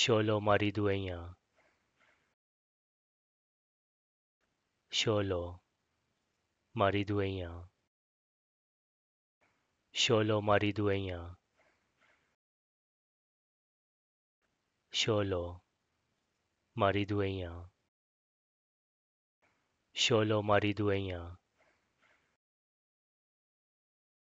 Xolo Maridueña. Xolo Maridueña. Xolo Maridueña. Xolo Maridueña. Xolo Maridueña.